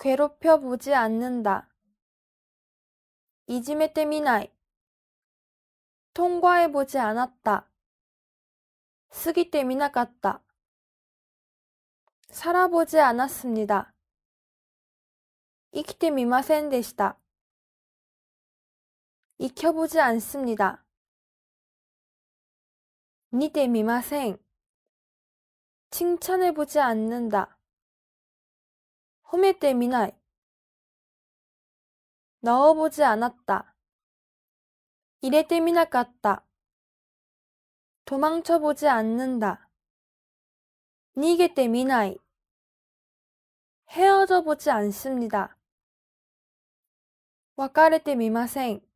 괴롭혀 보지 않는다. 이지메테 미나이. 통과해 보지 않았다. 쓰기테 미나갔다. 살아보지 않았습니다. 이키테 미마센 데시다. 익혀보지 않습니다. 니데 미마생 칭찬해보지 않는다. 褒めてみない。なおぼじあなった。入れてみなかった。도망쳐보지않는 다。 逃げてみない。헤어져보지않습니 다。 別れてみません。